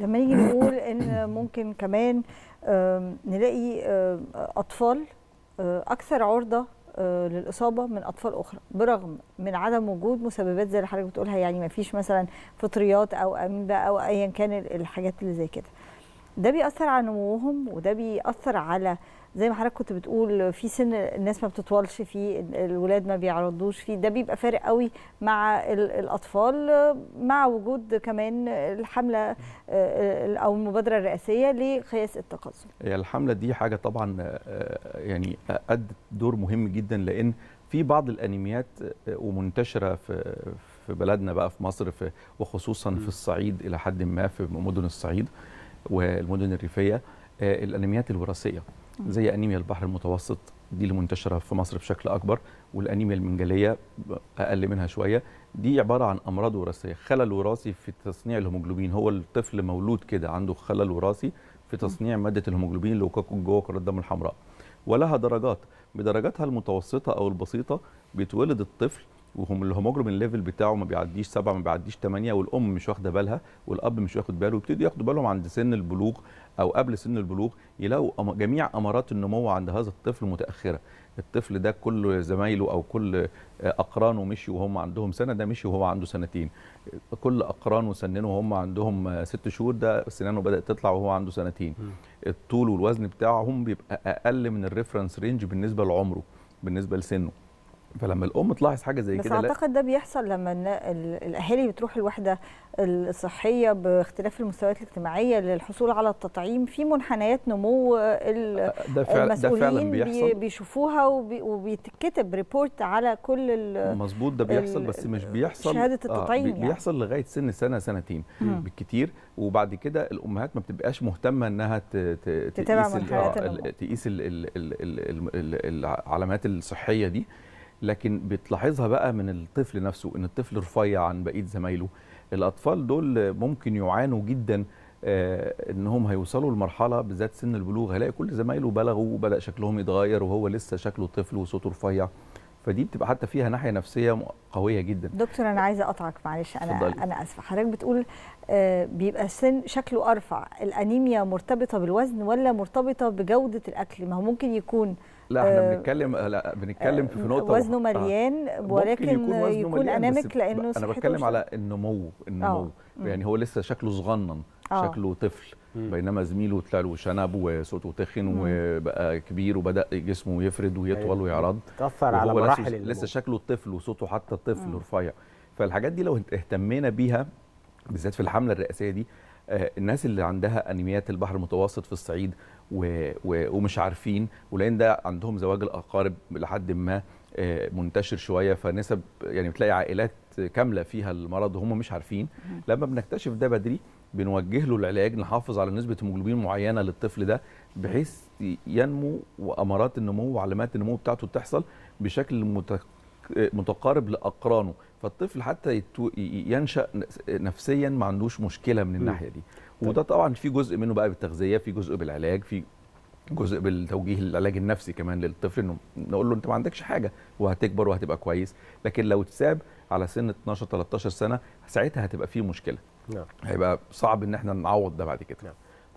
لما نيجي نقول ان ممكن كمان نلاقي اطفال اكثر عرضه للاصابه من اطفال اخرى برغم من عدم وجود مسببات زي اللي حضرتك بتقولها يعني ما فيش مثلا فطريات او اميبا او ايا كان الحاجات اللي زي كده ده بيأثر على نموهم وده بيأثر على زي ما حضرتك كنت بتقول في سن الناس ما بتطولش فيه الولاد ما بيعرضوش فيه ده بيبقى فارق قوي مع الاطفال مع وجود كمان الحمله آه، آه، او المبادره الرئاسيه لقياس التقزم. هي الحمله دي حاجه طبعا آه، يعني ادت دور مهم جدا لان في بعض الانيميات ومنتشره في في بلدنا بقى في مصر في وخصوصا في الصعيد الى حد ما في مدن الصعيد والمدن الريفيه آه، الانيميات الوراثيه زي انيميا البحر المتوسط دي اللي منتشره في مصر بشكل اكبر والانيميا المنجليه اقل منها شويه دي عباره عن امراض وراثيه خلل وراثي في تصنيع الهيموجلوبين هو الطفل مولود كده عنده خلل وراثي في تصنيع ماده الهيموجلوبين هو جوه كره الدم الحمراء ولها درجات بدرجاتها المتوسطه او البسيطه بيتولد الطفل وهم الهيموجلوبين ليفل بتاعه ما بيعديش سبعه ما بيعديش ثمانيه والام مش واخده بالها والاب مش واخد باله ويبتدوا ياخدوا بالهم عند سن البلوغ او قبل سن البلوغ يلاقوا جميع امارات النمو عند هذا الطفل متاخره الطفل ده كل زمايله او كل اقرانه مشي وهم عندهم سنه ده مشي وهو عنده سنتين كل اقرانه سننه وهم عندهم ست شهور ده سنانه بدات تطلع وهو عنده سنتين الطول والوزن بتاعهم بيبقى اقل من الريفرنس رينج بالنسبه لعمره بالنسبه لسنه فلما الام تلاحظ حاجه زي كده بس اعتقد ده بيحصل لما الاهالي بتروح الوحده الصحيه باختلاف المستويات الاجتماعيه للحصول على التطعيم في منحنيات نمو ده فعلا ده فعلا بيحصل بيشوفوها وبيتكتب ريبورت على كل مظبوط ده بيحصل بس مش بيحصل شهاده آه، التطعيم آه يعني. بيحصل لغايه سن سنه سنتين بالكثير بالكتير وبعد كده الامهات ما بتبقاش مهتمه انها تقيس تقيس العلامات الصحيه دي لكن بتلاحظها بقى من الطفل نفسه ان الطفل رفيع عن بقيه زمايله الاطفال دول ممكن يعانوا جدا آه، انهم هيوصلوا لمرحله بالذات سن البلوغ هلاقي كل زمايله بلغوا وبدا شكلهم يتغير وهو لسه شكله طفل وصوته رفيع فدي بتبقى حتى فيها ناحيه نفسيه قويه جدا دكتور انا عايزه اقطعك معلش انا فضلي. انا اسفه حضرتك بتقول آه، بيبقى السن شكله ارفع الانيميا مرتبطه بالوزن ولا مرتبطه بجوده الاكل ما هو ممكن يكون لا احنا آه، بنتكلم آه، لا بنتكلم في آه، نقطه وزنه مليان ولكن يكون, وزنه يكون انامك لانه انا بتكلم على النمو النمو آه. يعني هو لسه شكله صغنن آه. شكله طفل مم. بينما زميله طلع له شنب وصوته تخن مم. وبقى كبير وبدا جسمه يفرد ويطول أيوه. ويعرض تاثر على مراحل لسه, لسه شكله طفل وصوته حتى طفل رفيع فالحاجات دي لو اهتمينا بيها بالذات في الحمله الرئاسيه دي آه، الناس اللي عندها انيميات البحر المتوسط في الصعيد و... و... ومش عارفين ولان ده عندهم زواج الاقارب لحد ما آه، منتشر شويه فنسب يعني بتلاقي عائلات كامله فيها المرض وهم مش عارفين لما بنكتشف ده بدري بنوجه له العلاج نحافظ على نسبه هيموجلوبين معينه للطفل ده بحيث ينمو وامارات النمو وعلامات النمو بتاعته تحصل بشكل متقارب لاقرانه فالطفل حتى ينشا نفسيا ما عندوش مشكله من الناحيه دي طيب. وده طبعا في جزء منه بقى بالتغذيه في جزء بالعلاج في جزء بالتوجيه العلاج النفسي كمان للطفل انه نقول له انت ما عندكش حاجه وهتكبر وهتبقى كويس لكن لو اتساب على سن 12 13 سنه ساعتها هتبقى فيه مشكله نعم. هيبقى صعب ان احنا نعوض ده بعد كده نعم.